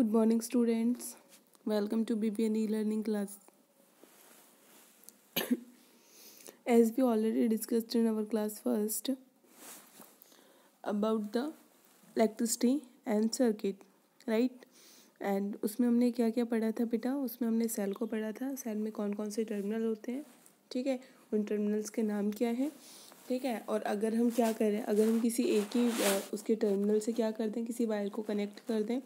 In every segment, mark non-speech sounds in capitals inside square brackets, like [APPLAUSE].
Good morning students welcome to B B N E learning class as we already discussed in our class first about the electricity and circuit right and उसमें हमने क्या क्या पढ़ा था बेटा उसमें हमने सेल को पढ़ा था सेल में कौन कौन से टर्मिनल होते हैं ठीक है उन टर्मिनल्स के नाम क्या हैं ठीक है और अगर हम क्या करें अगर हम किसी एक ही उसके टर्मिनल से क्या कर दें किसी वायर को कनेक्ट कर दें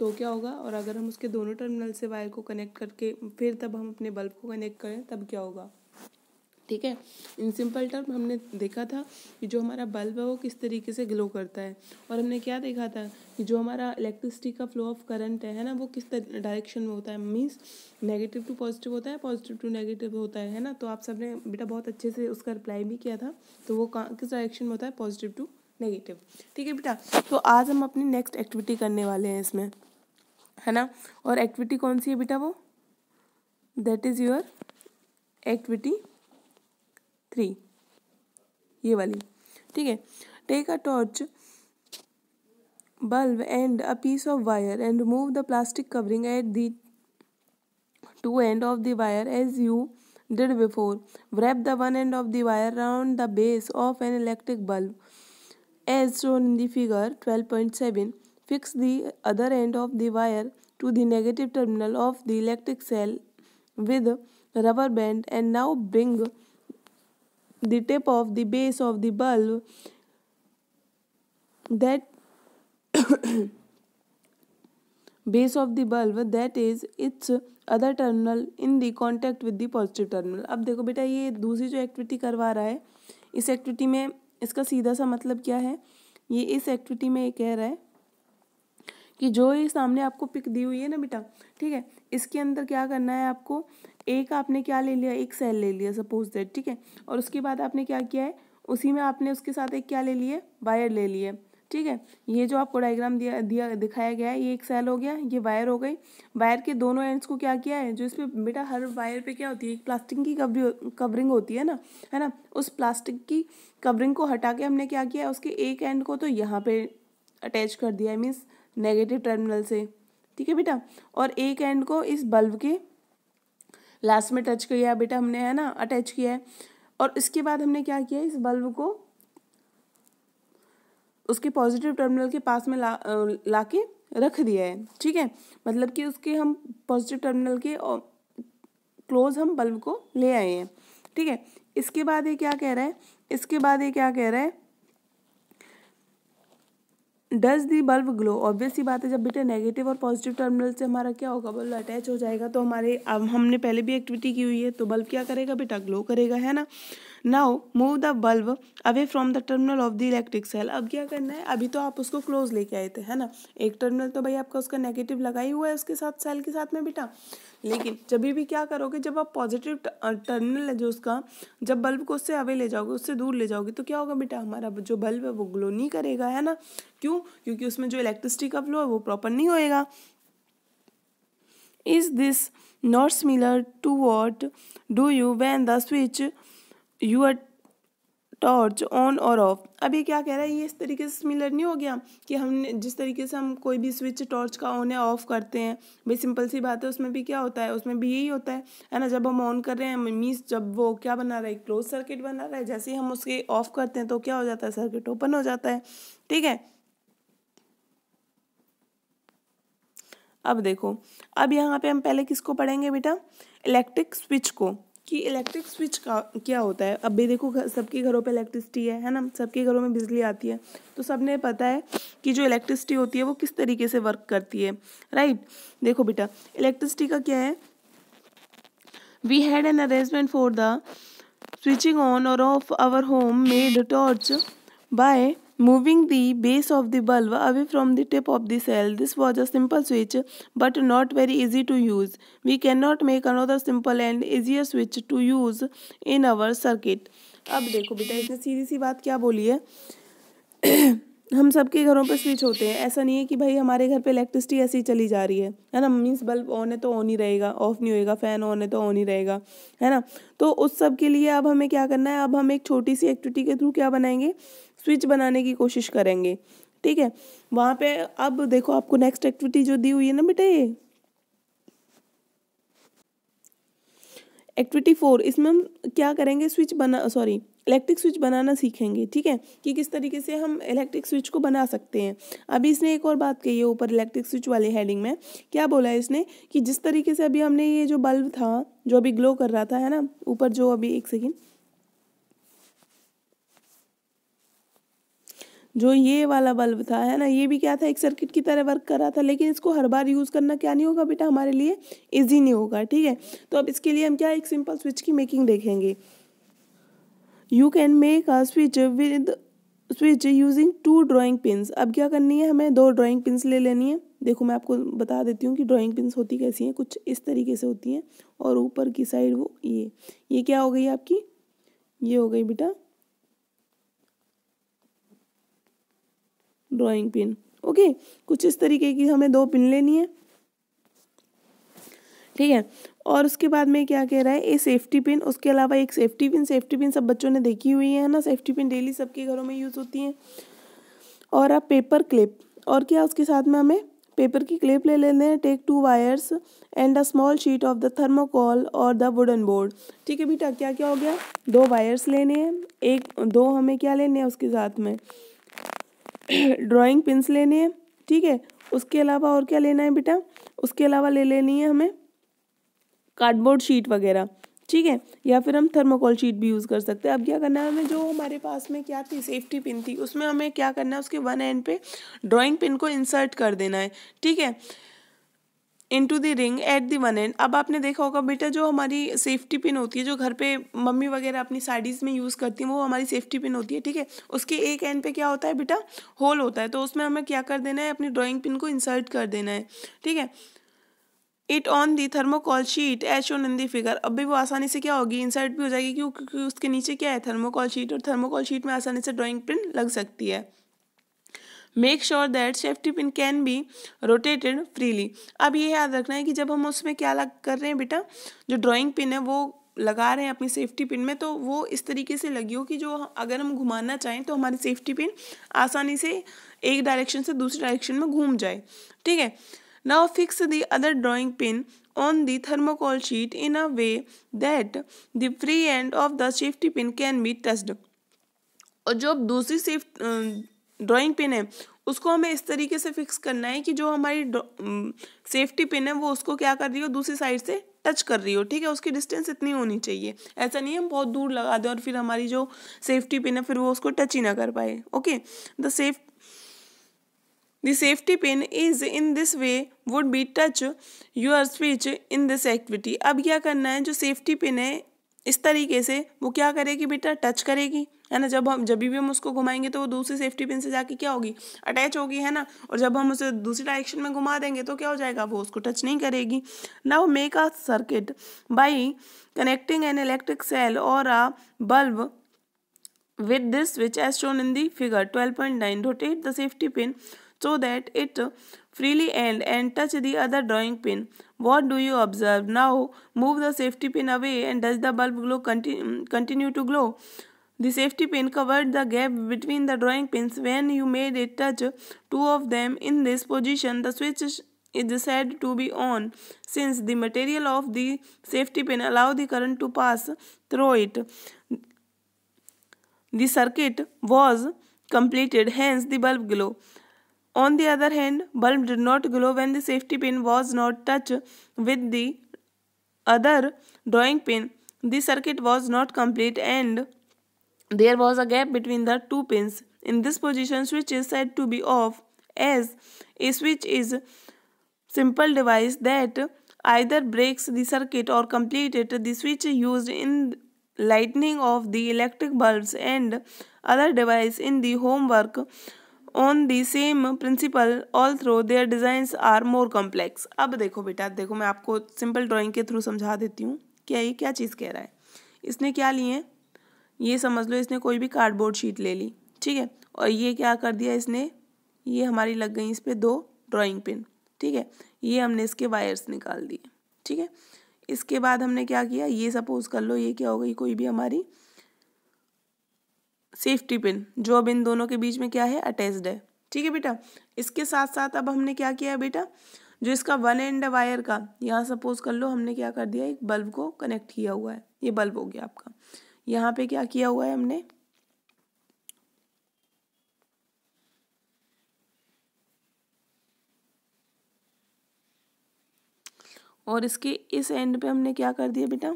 तो क्या होगा और अगर हम उसके दोनों टर्मिनल से वायर को कनेक्ट करके फिर तब हम अपने बल्ब को कनेक्ट करें तब क्या होगा ठीक है इन सिंपल टर्म हमने देखा था कि जो हमारा बल्ब है वो किस तरीके से ग्लो करता है और हमने क्या देखा था कि जो हमारा इलेक्ट्रिसिटी का फ्लो ऑफ करंट है ना वो किस डायरेक्शन में होता है मीन्स नेगेटिव टू पॉजिटिव होता है पॉजिटिव टू नेगेटिव होता है है ना तो आप सब ने बेटा बहुत अच्छे से उसका रिप्लाई भी किया था तो वो किस डायरेक्शन में होता है पॉजिटिव टू नेगेटिव ठीक है बेटा तो आज हम अपनी नेक्स्ट एक्टिविटी करने वाले हैं इसमें है ना और एक्टिविटी कौन सी है बेटा वो that is your activity three ये वाली ठीक है take a torch bulb and a piece of wire and remove the plastic covering at the two end of the wire as you did before wrap the one end of the wire round the base of an electric bulb as shown in the figure twelve point seven fix the other end of the wire to the negative terminal of the electric cell with rubber band and now bring the tip of the base of the bulb that [COUGHS] base of the bulb that is its other terminal in the contact with the positive terminal अब देखो बेटा ये दूसरी जो activity करवा रहा है इस एक्टिविटी में इसका सीधा सा मतलब क्या है ये इस एक्टिविटी में ये कह रहा है कि जो ये सामने आपको पिक दी हुई है ना बेटा ठीक है इसके अंदर क्या करना है आपको एक आपने क्या ले लिया एक सेल ले लिया सपोज दैट ठीक है और उसके बाद आपने क्या किया है उसी में आपने उसके साथ एक क्या ले लिए वायर ले लिए ठीक है ये जो आपको डायग्राम दिया दिया दिखाया गया है ये एक सेल हो गया ये वायर हो गई वायर के दोनों एंड्स को क्या किया है जो इस पर बेटा हर वायर पे क्या होती है एक प्लास्टिक की कवरी कवरिंग होती है ना है ना उस प्लास्टिक की कवरिंग को हटा के हमने क्या किया है उसके एक एंड को तो यहाँ पे अटैच कर दिया है मीन्स नेगेटिव टर्मिनल से ठीक है बेटा और एक एंड को इस बल्ब के लास्ट में टच किया बेटा हमने है ना अटैच किया है और इसके बाद हमने क्या किया इस बल्ब को उसके पॉजिटिव टर्मिनल के पास में ला ला के रख दिया है ठीक है मतलब कि उसके हम पॉजिटिव टर्मिनल के और क्लोज हम बल्ब को ले आए हैं ठीक है इसके बाद ये क्या कह रहा है इसके बाद ये क्या कह रहा है does the bulb glow obvious ही बात है जब बेटा नेगेटिव और पॉजिटिव टर्मिनल से हमारा क्या होगा बल्ब अटैच हो जाएगा तो हमारे अब हमने पहले भी एक्टिविटी की हुई है तो बल्ब क्या करेगा बेटा ग्लो करेगा है ना now move the bulb away from the terminal of the electric cell अब क्या करना है अभी तो आप उसको क्लोज लेके आए थे है ना एक टर्मिनल तो भाई आपका उसका नेगेटिव लगा ही हुआ है उसके साथ सेल के साथ में बेटा लेकिन जब भी क्या करोगे जब आप पॉजिटिव टर्मिनल है जो उसका जब बल्ब को उससे अवे ले जाओगे उससे दूर ले जाओगे तो क्या होगा बेटा हमारा जो बल्ब है वो ग्लो नहीं करेगा है ना क्यों क्योंकि उसमें जो इलेक्ट्रिसिटी का फ्लो है वो प्रॉपर नहीं होएगा is this not similar to what do you when the switch your torch on और ऑफ अब ये क्या कह रहा है ये इस तरीके से सिमिलर नहीं हो गया कि हमने जिस तरीके से हम कोई भी स्विच टॉर्च का ऑन या ऑफ करते हैं भाई सिंपल सी बात है उसमें भी क्या होता है उसमें भी यही होता है है ना जब हम ऑन कर रहे हैं मीन्स जब वो क्या बना रहा है क्लोज सर्किट बना रहा है जैसे ही हम उसके ऑफ करते हैं तो क्या हो जाता है सर्किट ओपन हो जाता है ठीक है अब देखो अब यहाँ पे हम पहले किसको पढ़ेंगे बेटा इलेक्ट्रिक स्विच को कि इलेक्ट्रिक स्विच का क्या होता है अब भी देखो सबके घरों पे इलेक्ट्रिसिटी है है ना सबके घरों में बिजली आती है तो सब ने पता है कि जो इलेक्ट्रिसिटी होती है वो किस तरीके से वर्क करती है राइट देखो बेटा इलेक्ट्रिसिटी का क्या है we had an arrangement for the switching on और off our home made torch by moving the base of the bulb away from the tip of the cell. This was a simple switch but not very easy to use. We cannot make another simple and easier switch to use in our circuit. अब देखो बेटा isne सीधी सी बात क्या बोली है हम सबके घरों पर स्विच होते हैं ऐसा नहीं है कि भाई हमारे घर पे इलेक्ट्रिसिटी ऐसी चली जा रही है है ना मीन्स बल्ब ऑन है तो ऑन ही रहेगा ऑफ नहीं होएगा फैन ऑन है तो ऑन ही रहेगा है ना तो उस सब के लिए अब हमें क्या करना है अब हम एक छोटी सी एक्टिविटी के थ्रू क्या बनाएंगे स्विच बनाने की कोशिश करेंगे ठीक है वहाँ पे अब देखो आपको नेक्स्ट एक्टिविटी जो दी हुई है ना बेटा ये एक्टिविटी फोर इसमें हम क्या करेंगे स्विच बना सॉरी इलेक्ट्रिक स्विच बनाना सीखेंगे ठीक है कि किस तरीके से हम इलेक्ट्रिक स्विच को बना सकते हैं अभी इसने एक और बात कही है ऊपर इलेक्ट्रिक स्विच वाले हेडिंग में क्या बोला है इसने कि जिस तरीके से अभी हमने ये जो बल्ब था जो अभी ग्लो कर रहा था है ना ऊपर जो अभी एक सेकेंड जो ये वाला बल्ब था है ना ये भी क्या था एक सर्किट की तरह वर्क कर रहा था लेकिन इसको हर बार यूज़ करना क्या नहीं होगा बेटा हमारे लिए ईजी नहीं होगा ठीक है तो अब इसके लिए हम क्या एक सिंपल स्विच की मेकिंग देखेंगे you can make a switch with switch using two drawing pins अब क्या करनी है हमें दो ड्राइंग पिंस ले लेनी है देखो मैं आपको बता देती हूँ कि ड्राइंग पिंस होती कैसी हैं कुछ इस तरीके से होती हैं और ऊपर की साइड वो ये ये क्या हो गई आपकी ये हो गई बेटा ड्राइंग पिन ओके कुछ इस तरीके की हमें दो पिन लेनी है ठीक है और उसके बाद में क्या कह रहा है ए सेफ्टी पिन उसके अलावा एक सेफ्टी पिन सेफ्टी पिन सब बच्चों ने देखी हुई है ना सेफ्टी पिन डेली सबके घरों में यूज़ होती हैं और आप पेपर क्लिप और क्या उसके साथ में हमें पेपर की क्लिप ले लेते हैं take two wires and a small sheet of the thermocol और द वुडन बोर्ड ठीक है बेटा क्या क्या हो गया दो वायर्स लेने हैं एक दो हमें क्या लेने हैं उसके साथ में ड्राइंग पिंस लेने हैं ठीक है उसके अलावा और क्या लेना है बेटा उसके अलावा ले लेनी है हमें कार्डबोर्ड शीट वगैरह ठीक है या फिर हम थर्मोकोल शीट भी यूज़ कर सकते हैं अब क्या करना है हमें जो हमारे पास में क्या थी सेफ्टी पिन थी उसमें हमें क्या करना है उसके वन एंड पे ड्राइंग पिन को इंसर्ट कर देना है ठीक है into the ring at the one end अब आपने देखा होगा बेटा जो हमारी सेफ्टी पिन होती है जो घर पे मम्मी वगैरह अपनी साड़ीज़ में यूज़ करती हैं वो हमारी सेफ्टी पिन होती है ठीक है उसके एक एंड पे क्या होता है बेटा होल होता है तो उसमें हमें क्या कर देना है अपनी ड्राइंग पिन को इंसर्ट कर देना है ठीक है it on the thermocol sheet as on in the figure अब भी वो आसानी से क्या होगी इंसर्ट भी हो जाएगी क्योंकि उसके नीचे क्या है थर्मोकॉल शीट और थर्मोकॉल शीट में आसानी से ड्राइंग पिन लग सकती है make sure that safety pin can be rotated freely अब ये याद रखना है कि जब हम उसमें क्या लग कर रहे हैं बेटा जो ड्राइंग पिन है वो लगा रहे हैं अपनी सेफ्टी पिन में तो वो इस तरीके से लगी हो कि जो अगर हम घुमाना चाहें तो हमारी सेफ्टी पिन आसानी से एक डायरेक्शन से दूसरी डायरेक्शन में घूम जाए ठीक है now fix the other drawing pin on the thermocol sheet in a way that the free end of the safety pin can be touched और जो दूसरी सेफ ड्राइंग पिन है उसको हमें इस तरीके से फिक्स करना है कि जो हमारी सेफ्टी पिन है वो उसको क्या कर रही हो दूसरी साइड से टच कर रही हो ठीक है उसकी डिस्टेंस इतनी होनी चाहिए ऐसा नहीं हम बहुत दूर लगा दें और फिर हमारी जो सेफ्टी पिन है फिर वो उसको टच ही ना कर पाए okay the safe the safety pin is in this way would be touch your switch in this activity अब क्या करना है जो सेफ्टी पिन है इस तरीके से वो क्या करेगी बेटा टच करेगी है ना जब हम जब भी हम उसको घुमाएंगे तो वो दूसरी सेफ्टी पिन से जाके क्या होगी अटैच होगी है ना और जब हम उसे दूसरी डायरेक्शन में घुमा देंगे तो क्या हो जाएगा वो उसको टच नहीं करेगी now make a circuit by connecting an electric cell और a bulb with this which as shown in twelve point nine rotate the safety pin so that it freely end and touch the other drawing pin. What do you observe? Now move the safety pin away and does the bulb glow continue, mm, continue to glow? The safety pin covered the gap between the drawing pins when you made it touch two of them in this position. The switch is said to be on since the material of the safety pin allow the current to pass through it. The circuit was completed, hence the bulb glow. On the other hand, bulb did not glow when the safety pin was not touched with the other drawing pin. The circuit was not complete and there was a gap between the two pins. In this position, switch is said to be off as a switch is simple device that either breaks the circuit or completes the switch used in lightning of the electric bulbs and other device in the homework on the same principle although their designs are more complex अब देखो बेटा देखो मैं आपको simple drawing के through समझा देती हूँ क्या ये क्या चीज़ कह रहा है इसने क्या लिए ये समझ लो इसने कोई भी कार्डबोर्ड शीट ले ली ठीक है और ये क्या कर दिया इसने ये हमारी लग गई इस पर दो ड्राइंग पिन ठीक है ये हमने इसके वायर्स निकाल दिए ठीक है इसके बाद हमने क्या किया ये सपोज कर लो ये क्या हो गई कोई भी हमारी सेफ्टी पिन जो अब इन दोनों के बीच में क्या है अटैच्ड है ठीक है बेटा इसके साथ साथ अब हमने क्या किया है बेटा जो इसका वन एंड वायर का यहाँ सपोज कर लो हमने क्या कर दिया एक बल्ब को कनेक्ट किया हुआ है ये बल्ब हो गया आपका यहाँ पे क्या किया हुआ है हमने और इसके इस एंड पे हमने क्या कर दिया बेटा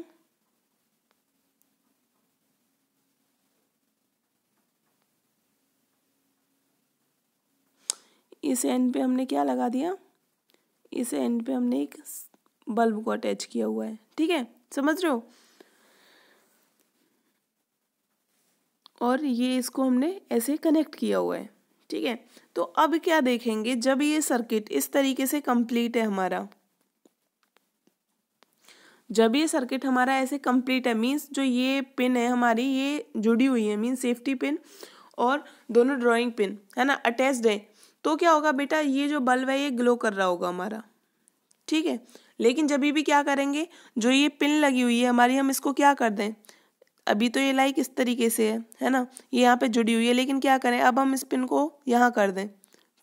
इस एंड पे हमने क्या लगा दिया इस एंड पे हमने एक बल्ब को अटैच किया हुआ है ठीक है समझ रहे हो और ये इसको हमने ऐसे कनेक्ट किया हुआ है ठीक है तो अब क्या देखेंगे जब ये सर्किट इस तरीके से कंप्लीट है हमारा जब ये सर्किट हमारा ऐसे कंप्लीट है मींस जो ये पिन है हमारी ये जुड़ी हुई है मींस सेफ्टी पिन और दोनों ड्राइंग पिन है ना अटैच्ड है तो क्या होगा बेटा ये जो बल्ब है ये ग्लो कर रहा होगा हमारा ठीक है लेकिन जब भी क्या करेंगे जो ये पिन लगी हुई है हमारी हम इसको क्या कर दें अभी तो ये लाइक इस तरीके से है है ना ये यहाँ पे जुड़ी हुई है लेकिन क्या करें अब हम इस पिन को यहाँ कर दें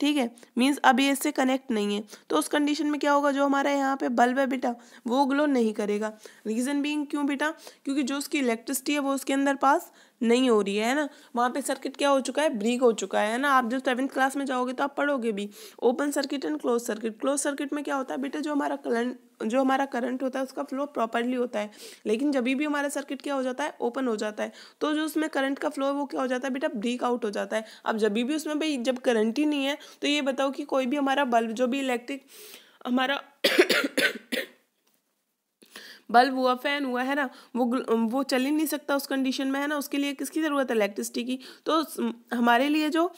ठीक है मीन्स अब ये इससे कनेक्ट नहीं है तो उस कंडीशन में क्या होगा जो हमारा यहाँ पे बल्ब है बेटा वो ग्लो नहीं करेगा रीज़न बीइंग क्यों बेटा क्योंकि जो उसकी इलेक्ट्रिसिटी है वो उसके अंदर पास नहीं हो रही है ना वहाँ पे सर्किट क्या हो चुका है ब्रीक हो चुका है ना आप जब सेवन्थ क्लास में जाओगे तो आप पढ़ोगे भी open circuit and close circuit close circuit में क्या होता है बेटा जो हमारा करंट जो हमारा करंट होता है उसका फ्लो प्रॉपरली होता है लेकिन जब भी हमारा सर्किट क्या हो जाता है ओपन हो जाता है तो जो उसमें करंट का फ्लो है वो क्या हो जाता है बेटा ब्रीक आउट हो जाता है अब जब भी उसमें भाई जब करंट ही नहीं है तो ये बताओ कि कोई भी हमारा बल्ब जो भी इलेक्ट्रिक हमारा बल्ब हुआ फैन हुआ है ना वो वो चल ही नहीं सकता उस कंडीशन में है ना उसके लिए किसकी ज़रूरत है इलेक्ट्रिसिटी की तो हमारे लिए जो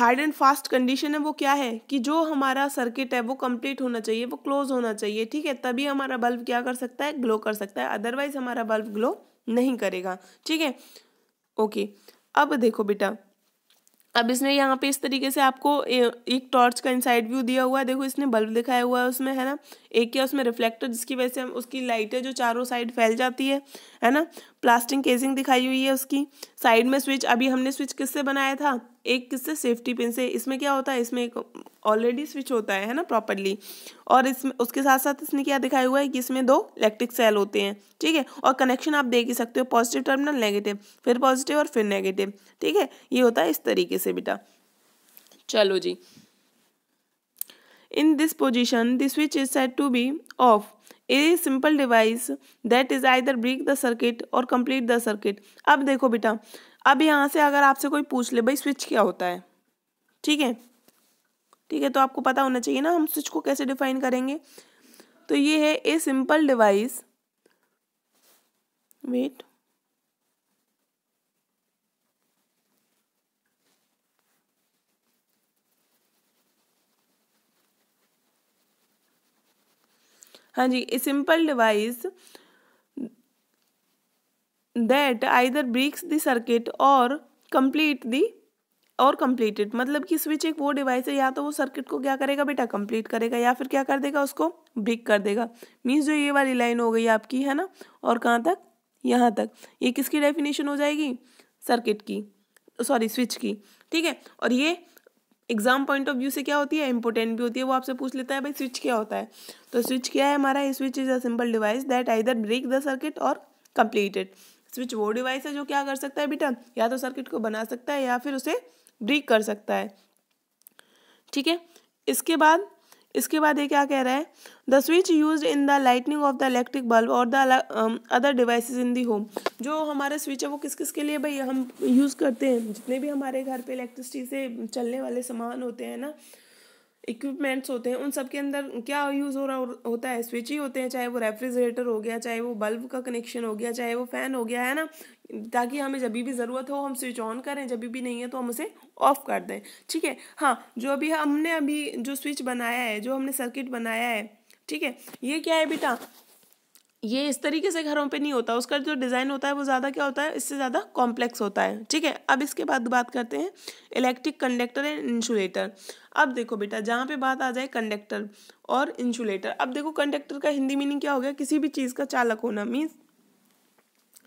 हार्ड एंड फास्ट कंडीशन है वो क्या है कि जो हमारा सर्किट है वो कंप्लीट होना चाहिए वो क्लोज होना चाहिए ठीक है तभी हमारा बल्ब क्या कर सकता है ग्लो कर सकता है अदरवाइज हमारा बल्ब ग्लो नहीं करेगा ठीक है ओके अब देखो बेटा अब इसने यहाँ पे इस तरीके से आपको एक टॉर्च का इनसाइड व्यू दिया हुआ है देखो इसने बल्ब दिखाया हुआ है उसमें है ना एक क्या उसमें रिफ्लेक्टर जिसकी वजह से हम उसकी लाइटें जो चारों साइड फैल जाती है है ना प्लास्टिक केसिंग दिखाई हुई है उसकी साइड में स्विच अभी हमने स्विच किससे बनाया था एक किससे सेफ्टी पिन से इसमें क्या होता है इसमें एक ऑलरेडी स्विच होता है है ना प्रॉपरली और इसमें उसके साथ साथ इसने क्या दिखाया हुआ है कि इसमें दो इलेक्ट्रिक सेल होते हैं ठीक है और कनेक्शन आप देख ही सकते हो पॉजिटिव टर्मिनल नेगेटिव फिर पॉजिटिव और फिर नेगेटिव ठीक है ये होता है इस तरीके से बेटा चलो जी in this position the switch is set to be off a simple device that is either break the circuit और कंप्लीट द सर्किट अब देखो बेटा अब यहाँ से अगर आपसे कोई पूछ ले भाई स्विच क्या होता है ठीक है ठीक है तो आपको पता होना चाहिए ना हम स्विच को कैसे डिफाइन करेंगे तो ये है ए सिंपल डिवाइस वेट हाँ जी a simple device that either breaks the circuit और कंप्लीट दी और कंप्लीटेड मतलब कि स्विच एक वो डिवाइस है या तो वो सर्किट को क्या करेगा बेटा कंप्लीट करेगा या फिर क्या कर देगा उसको ब्रिक कर देगा मीन्स जो ये वाली लाइन हो गई आपकी है ना और कहाँ तक यहाँ तक ये किसकी डेफिनेशन हो जाएगी सर्किट की सॉरी स्विच की ठीक है और ये एग्जाम पॉइंट ऑफ व्यू से क्या होती है इंपॉर्टेंट भी होती है वो आपसे पूछ लेता है भाई स्विच क्या होता है तो स्विच क्या है हमारा switch is a simple device that either break the circuit or completed switch वो डिवाइस है जो क्या कर सकता है बेटा या तो सर्किट को बना सकता है या फिर उसे ब्रेक कर सकता है ठीक है इसके बाद इसके बाद ये क्या कह रहा है the switch use in the lightning of the electric bulb और the other devices in the home जो हमारे स्विच है वो किस किस के लिए भाई हम यूज़ करते हैं जितने भी हमारे घर पे इलेक्ट्रिसिटी से चलने वाले सामान होते हैं ना इक्विपमेंट्स होते हैं उन सब के अंदर क्या यूज़ हो रहा होता है स्विच ही होते हैं चाहे वो रेफ्रिजरेटर हो गया चाहे वो बल्ब का कनेक्शन हो गया चाहे वो फ़ैन हो गया है ना ताकि हमें जब भी ज़रूरत हो हम स्विच ऑन करें जब भी नहीं है तो हम उसे ऑफ़ कर दें ठीक है हाँ जो अभी हमने अभी जो स्विच बनाया है जो हमने सर्किट बनाया है ठीक है ये क्या है बेटा ये इस तरीके से घरों पे नहीं होता उसका जो डिज़ाइन होता है वो ज़्यादा क्या होता है इससे ज़्यादा कॉम्प्लेक्स होता है ठीक है अब इसके बाद बात करते हैं इलेक्ट्रिक कंडक्टर एंड इंसुलेटर अब देखो बेटा जहाँ पे बात आ जाए कंडक्टर और इंसुलेटर अब देखो कंडक्टर का हिंदी मीनिंग क्या हो गया किसी भी चीज़ का चालक होना मीन्स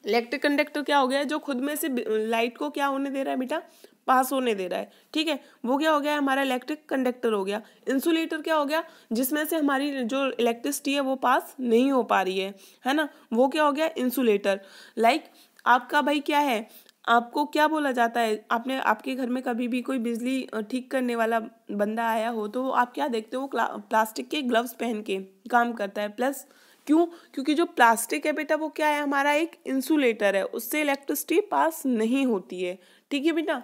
इलेक्ट्रिक कंडक्टर क्या हो गया जो खुद में से लाइट को क्या होने दे रहा है बेटा पास होने दे रहा है ठीक है वो क्या हो गया हमारा इलेक्ट्रिक कंडक्टर हो गया इंसुलेटर क्या हो गया जिसमें से हमारी जो इलेक्ट्रिसिटी है वो पास नहीं हो पा रही है है ना वो क्या हो गया इंसुलेटर लाइक like, आपका भाई क्या है आपको क्या बोला जाता है आपने आपके घर में कभी भी कोई बिजली ठीक करने वाला बंदा आया हो तो आप क्या देखते हो प्लास्टिक के ग्लव्स पहन के काम करता है प्लस क्यों क्योंकि जो प्लास्टिक है बेटा वो क्या है हमारा एक इंसुलेटर है उससे इलेक्ट्रिसिटी पास नहीं होती है ठीक है बेटा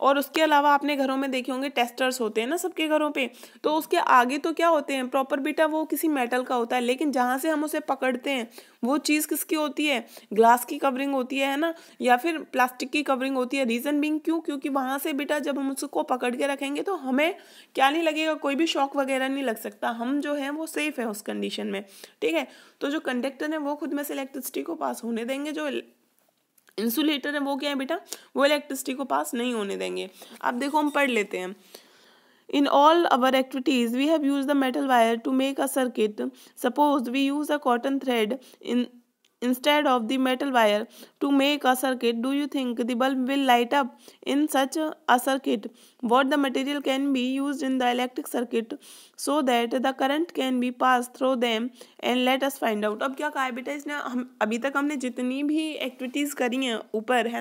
और उसके अलावा आपने घरों में देखे होंगे टेस्टर्स होते हैं ना सबके घरों पे तो उसके आगे तो क्या होते हैं प्रॉपर बेटा वो किसी मेटल का होता है लेकिन जहाँ से हम उसे पकड़ते हैं वो चीज़ किसकी होती है ग्लास की कवरिंग होती है ना या फिर प्लास्टिक की कवरिंग होती है रीज़न बिंग क्यों क्योंकि वहाँ से बेटा जब हम उसको पकड़ के रखेंगे तो हमें क्या नहीं लगेगा कोई भी शॉक वगैरह नहीं लग सकता हम जो है वो सेफ़ है उस कंडीशन में ठीक है तो जो कंडक्टर है वो खुद में से इलेक्ट्रिसिटी को पास होने देंगे जो इंसुलेटर है वो क्या है बेटा वो इलेक्ट्रिसिटी को पास नहीं होने देंगे अब देखो हम पढ़ लेते हैं in all our activities we have use the metal wire to make a circuit suppose we use a cotton thread in instead of the metal wire to make a circuit do you think the bulb will light up in such a circuit what the material can be used in the electric circuit so that the current can be passed through them and let us find out ab kya kaha beta isne इसने हम अभी तक हमने जितनी भी activities करी हैं ऊपर है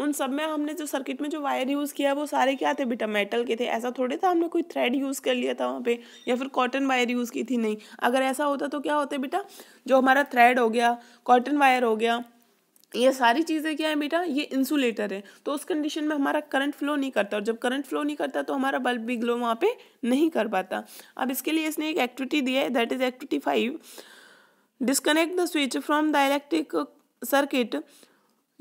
उन सब में हमने जो सर्किट में जो वायर यूज़ किया वो सारे क्या थे बेटा मेटल के थे ऐसा थोड़े था हमने कोई थ्रेड यूज़ कर लिया था वहाँ पे या फिर कॉटन वायर यूज़ की थी नहीं अगर ऐसा होता तो क्या होता बेटा जो हमारा थ्रेड हो गया कॉटन वायर हो गया ये सारी चीज़ें क्या है बेटा ये इंसुलेटर है तो उस कंडीशन में हमारा करंट फ्लो नहीं करता और जब करंट फ्लो नहीं करता तो हमारा बल्ब भी ग्लो वहाँ पे नहीं कर पाता अब इसके लिए इसने एक एक्टिविटी दी है that is activity five disconnect the switch from the electric circuit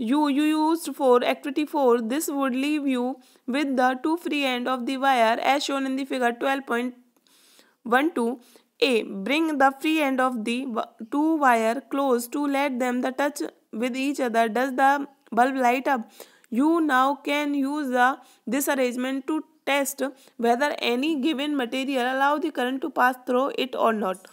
you, you used for activity 4, this would leave you with the two free end of the wire as shown in the figure 12.12. A. Bring the free end of the two wire close to let them the touch with each other. Does the bulb light up? You now can use the this arrangement to test whether any given material allow the current to pass through it or not.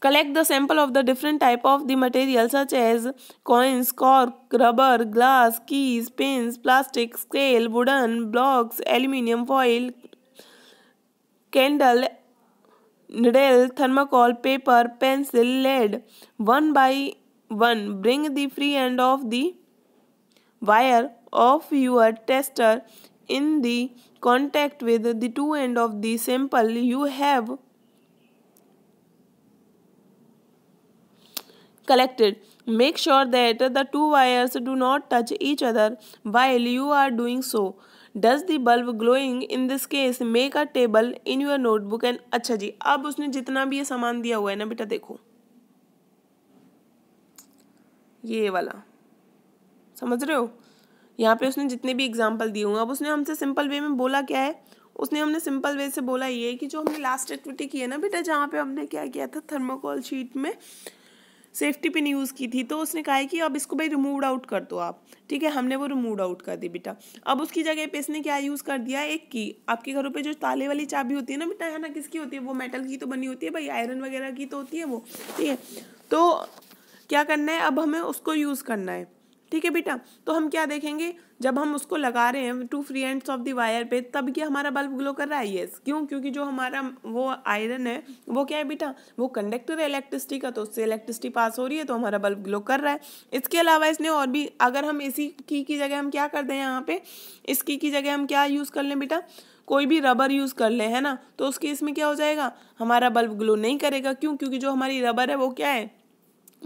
Collect the sample of the different type of the material such as coins, cork, rubber, glass, keys, pins, plastic, scale, wooden, blocks, aluminium foil, candle, needle, thermocol, paper, pencil, lead. One by one, bring the free end of the wire of your tester in the contact with the two end of the sample you have collected. Make sure that the two wires do not touch each other while you are doing so. does the bulb glowing in this case make a table in your notebook and acha ji ab usne jitna bhi ye saman diya hua hai na beta dekho ye wala samajh rahe ho यहाँ पे उसने जितने भी example दिए हुए अब उसने हमसे सिंपल वे में बोला क्या है उसने हमने सिंपल वे से बोला ये कि जो हमने लास्ट एक्टिविटी की है ना बेटा जहाँ पे हमने क्या किया था थर्मोकोल शीट में सेफ्टी पिन यूज़ की थी तो उसने कहा है कि अब इसको भाई रिमूव आउट कर दो आप ठीक है हमने वो रिमूव आउट कर दी बेटा अब उसकी जगह पे इसने क्या यूज़ कर दिया एक की आपके घरों पे जो ताले वाली चाबी होती है ना बेटा है ना किसकी होती है वो मेटल की तो बनी होती है भाई आयरन वगैरह की तो होती है वो ठीक है तो क्या करना है अब हमें उसको यूज़ करना है ठीक है बेटा तो हम क्या देखेंगे जब हम उसको लगा रहे हैं two free ends of the wire पे तब क्या हमारा बल्ब ग्लो कर रहा है येस क्यों क्योंकि जो हमारा वो आयरन है वो क्या है बेटा वो कंडक्टर है इलेक्ट्रिसिटी का तो उससे इलेक्ट्रिसिटी पास हो रही है तो हमारा बल्ब ग्लो कर रहा है इसके अलावा इसने और भी अगर हम इसी की की जगह हम क्या कर दें यहाँ पे इस की की जगह हम क्या यूज़ कर लें बेटा कोई भी रबर यूज़ कर लें है ना तो उसके इसमें क्या हो जाएगा हमारा बल्ब ग्लो नहीं करेगा क्यों क्योंकि जो हमारी रबर है वो क्या है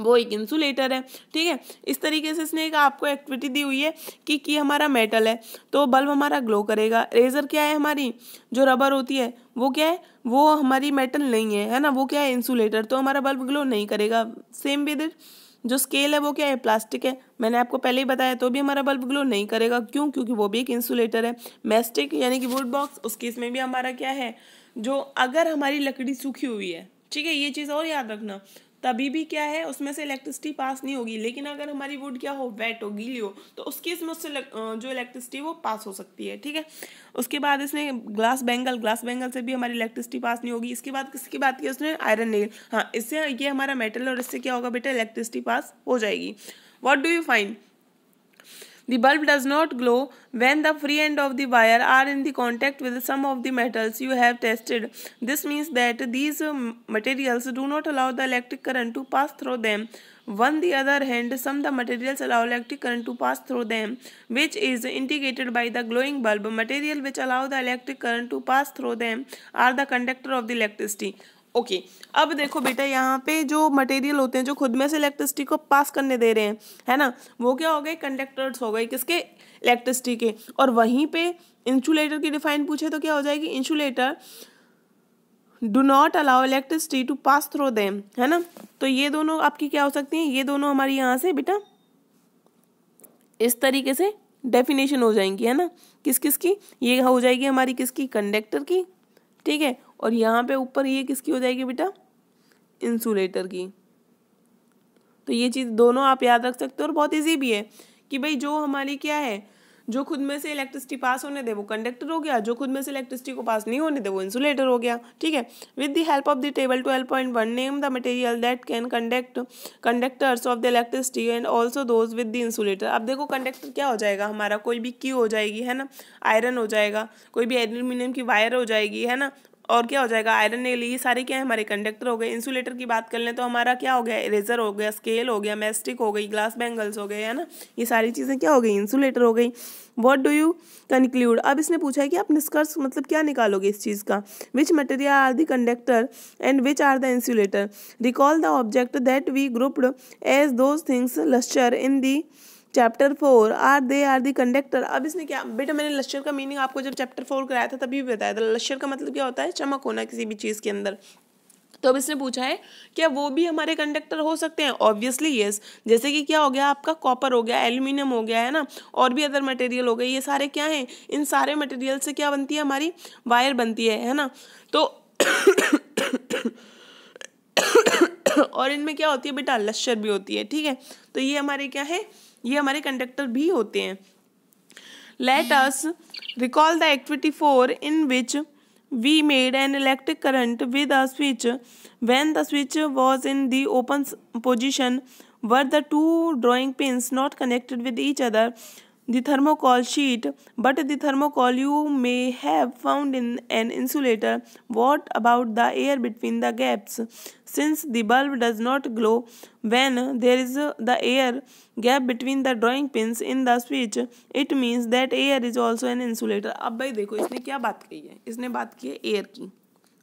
वो एक इंसुलेटर है ठीक है इस तरीके से इसने एक आपको एक्टिविटी दी हुई है कि कि हमारा मेटल है तो बल्ब हमारा ग्लो करेगा रेजर क्या है हमारी जो रबर होती है वो क्या है वो हमारी मेटल नहीं है है ना वो क्या है इंसुलेटर तो हमारा बल्ब ग्लो नहीं करेगा सेम विद जो स्केल है वो क्या है प्लास्टिक है मैंने आपको पहले ही बताया तो भी हमारा बल्ब ग्लो नहीं करेगा क्यों क्योंकि वो भी एक इंसुलेटर है मेस्टिक यानी कि वुड बॉक्स उस केस में भी हमारा क्या है जो अगर हमारी लकड़ी सूखी हुई है ठीक है ये चीज़ और याद रखना तभी भी क्या है उसमें से इलेक्ट्रिसिटी पास नहीं होगी लेकिन अगर हमारी वुड क्या हो वेट हो गीली हो तो उसके इसमें उससे जो इलेक्ट्रिसिटी वो पास हो सकती है ठीक है उसके बाद इसने ग्लास बैंगल ग्लास बैंगल से भी हमारी इलेक्ट्रिसिटी पास नहीं होगी इसके बाद किसकी बात की उसने आयरन नेल हाँ इससे ये हमारा मेटल और इससे क्या होगा बेटा इलेक्ट्रिसिटी पास हो जाएगी what do you find The bulb does not glow when the free end of the wire are in the contact with some of the metals you have tested. This means that these um, materials do not allow the electric current to pass through them. On the other hand, some of the materials allow electric current to pass through them, which is indicated by the glowing bulb. Material which allow the electric current to pass through them are the conductor of the electricity. Okay okay. अब देखो बेटा यहाँ पे जो material होते हैं जो खुद में से इलेक्ट्रिसिटी को पास करने दे रहे हैं है ना वो क्या हो गए कंडक्टर्स हो गए किसके इलेक्ट्रिसिटी के और वहीं पे इंसुलेटर की डिफाइन पूछे तो क्या हो जाएगी insulator do not allow electricity to pass through them है ना तो ये दोनों आपकी क्या हो सकती हैं ये दोनों हमारी यहाँ से बेटा इस तरीके से डेफिनेशन हो जाएंगी है ना किस किस की ये हो जाएगी हमारी किसकी कंडक्टर की ठीक है और यहाँ पे ऊपर ये किसकी हो जाएगी बेटा इंसुलेटर की तो ये चीज़ दोनों आप याद रख सकते हो और बहुत ईजी भी है कि भाई जो हमारी क्या है जो खुद में से इलेक्ट्रिसिटी पास होने दे वो कंडक्टर हो गया जो खुद में से इलेक्ट्रिसिटी को पास नहीं होने दे वो इंसुलेटर हो गया ठीक है with the help of the table twelve point one name the material that can conduct conductors of the electricity and also those with the insulator अब देखो कंडक्टर क्या हो जाएगा हमारा कोई भी की हो जाएगी है ना आयरन हो जाएगा कोई भी एल्यूमिनियम की वायर हो जाएगी है ना और क्या हो जाएगा आयरन नेल ये सारे क्या है हमारे कंडक्टर हो गए इंसुलेटर की बात कर लें तो हमारा क्या हो गया इरेजर हो गया स्केल हो गया मैस्टिक हो गई ग्लास बैंगल्स हो गए है ना ये सारी चीज़ें क्या हो गई इंसुलेटर हो गई वॉट डू यू कंक्लूड अब इसने पूछा है कि आप निष्कर्ष मतलब क्या निकालोगे इस चीज़ का which material are the conductor and which are the insulator recall the object that we grouped as those things lustre in the chapter four are they are the conductor अब इसने क्या बेटा मैंने लश्कर का मीनिंग आपको जब चैप्टर फोर कराया था तभी भी बताया था लश्कर का मतलब क्या होता है चमक होना किसी भी चीज़ के अंदर तो अब इसने पूछा है क्या वो भी हमारे कंडक्टर हो सकते हैं ऑब्वियसली येस जैसे कि क्या हो गया आपका कॉपर हो गया एल्यूमिनियम हो गया है ना और भी अदर मटेरियल हो गए ये सारे क्या हैं इन सारे मटेरियल से क्या बनती है हमारी वायर बनती है है ना तो [COUGHS] और इनमें क्या होती है बेटा लश्कर भी होती है ठीक है तो ये हमारे क्या है ये हमारे कंडक्टर भी होते हैं let us recall the activity four in which we made an electric current with a switch when the switch was in the open position were the two drawing pins not connected with each other the thermocol sheet but the thermocol you may have found in an insulator what about the air between the gaps since the bulb does not glow when there is the air gap between the drawing pins in the switch it means that air is also an insulator अब भाई देखो इसने क्या बात कही है इसने बात की है एयर की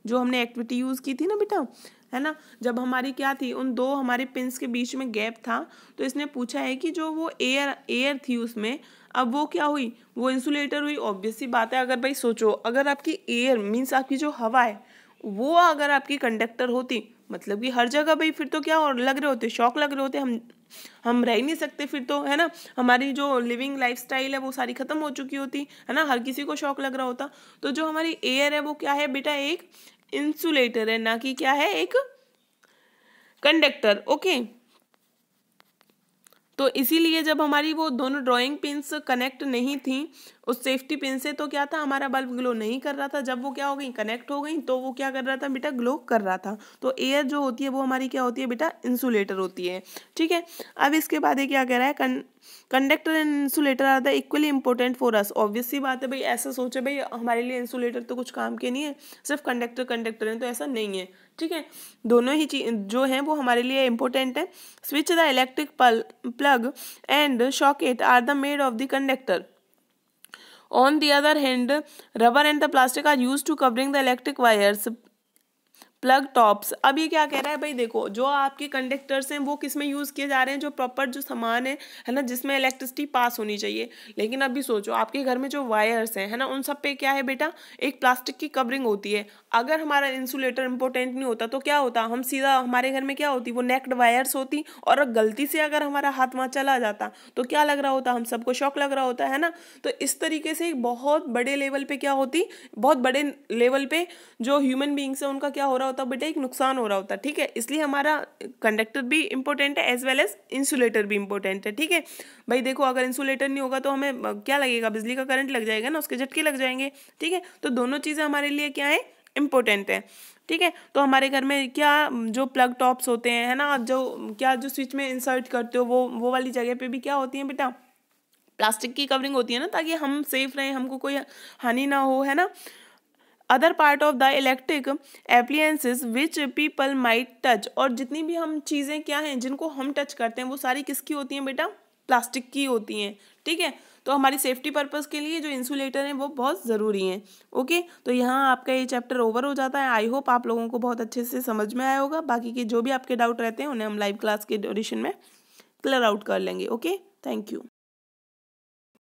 जो हमने एक्टिविटी यूज़ की थी ना बेटा है ना जब हमारी क्या थी उन दो हमारे पिंस के बीच में गैप था तो इसने पूछा है कि जो वो एयर एयर थी उसमें अब वो क्या हुई वो इंसुलेटर हुई ऑब्वियसली बात है अगर भाई सोचो अगर आपकी एयर मीन्स आपकी जो हवा है वो अगर आपकी कंडक्टर होती मतलब कि हर जगह भाई फिर तो क्या और लग रहे होते शौक लग रहे होते हम हम रह नहीं सकते फिर तो है ना हमारी जो लिविंग लाइफ है वो सारी ख़त्म हो चुकी होती है ना हर किसी को शौक लग रहा होता तो जो हमारी एयर है वो क्या है बेटा एक इंसुलेटर है ना कि क्या है एक कंडक्टर ओके okay? तो इसीलिए जब हमारी वो दोनों ड्राइंग पिंस कनेक्ट नहीं थी उस सेफ्टी पिन से तो क्या था हमारा बल्ब ग्लो नहीं कर रहा था जब वो क्या हो गई कनेक्ट हो गई तो वो क्या कर रहा था बेटा ग्लो कर रहा था तो एयर जो होती है वो हमारी क्या होती है बेटा इंसुलेटर होती है ठीक है अब इसके बाद ये क्या कह रहा है कन conductor and insulator are the equally important for us obviously बात है भाई ऐसा सोचे भाई हमारे लिए इंसुलेटर तो कुछ काम के नहीं है सिर्फ कंडक्टर कंडक्टर है तो ऐसा नहीं है ठीक है दोनों ही चीज जो है वो हमारे लिए इंपॉर्टेंट है स्विच द इलेक्ट्रिक पल plug and socket are the made of the conductor on the other hand rubber and the plastic are use to covering the electric wires plug tops अब ये क्या कह रहा है भाई देखो जो आपके कंडक्टर्स हैं वो किस में यूज़ किए जा रहे हैं जो प्रॉपर जो सामान है है ना जिसमें इलेक्ट्रिसिटी पास होनी चाहिए लेकिन अभी सोचो आपके घर में जो वायर्स हैं है ना उन सब पे क्या है बेटा एक प्लास्टिक की कवरिंग होती है अगर हमारा इंसुलेटर इंपॉर्टेंट नहीं होता तो क्या होता हम सीधा हमारे घर में क्या होती वो नेक्ड वायर्स होती और गलती से अगर हमारा हाथ वहाँ चला जाता तो क्या लग रहा होता हम सबको शौक लग रहा होता है ना तो इस तरीके से बहुत बड़े लेवल पर क्या होती बहुत बड़े लेवल पर जो ह्यूमन बींग्स हैं उनका क्या हो रहा रहा होता बेटा एक नुकसान हो रहा होता ठीक है इसलिए हमारा कंडक्टर भी इंपॉर्टेंट है एज वेल एज इंसुलेटर भी इंपॉर्टेंट है ठीक है भाई देखो अगर इंसुलेटर नहीं होगा तो हमें क्या लगेगा बिजली का करंट लग जाएगा ना उसके झटके लग जाएंगे ठीक है तो दोनों चीज़ें हमारे लिए क्या है इम्पोर्टेंट है ठीक है तो हमारे घर में क्या जो प्लग टॉप्स होते हैं है ना जो क्या जो स्विच में इंसर्ट करते हो वो वो वाली जगह पे भी क्या होती है बेटा प्लास्टिक की कवरिंग होती है ना ताकि हम सेफ रहें हमको कोई हानि ना हो है ना other part of the electric appliances which people might touch और जितनी भी हम चीज़ें क्या हैं जिनको हम टच करते हैं वो सारी किसकी होती हैं बेटा प्लास्टिक की होती हैं ठीक है तो हमारी सेफ्टी पर्पज़ के लिए जो इंसुलेटर हैं वो बहुत ज़रूरी हैं ओके तो यहाँ आपका ये चैप्टर ओवर हो जाता है आई होप आप लोगों को बहुत अच्छे से समझ में आया होगा बाकी के जो भी आपके डाउट रहते हैं उन्हें हम लाइव क्लास के ड्यूरेशन में क्लियर आउट कर लेंगे ओके थैंक यू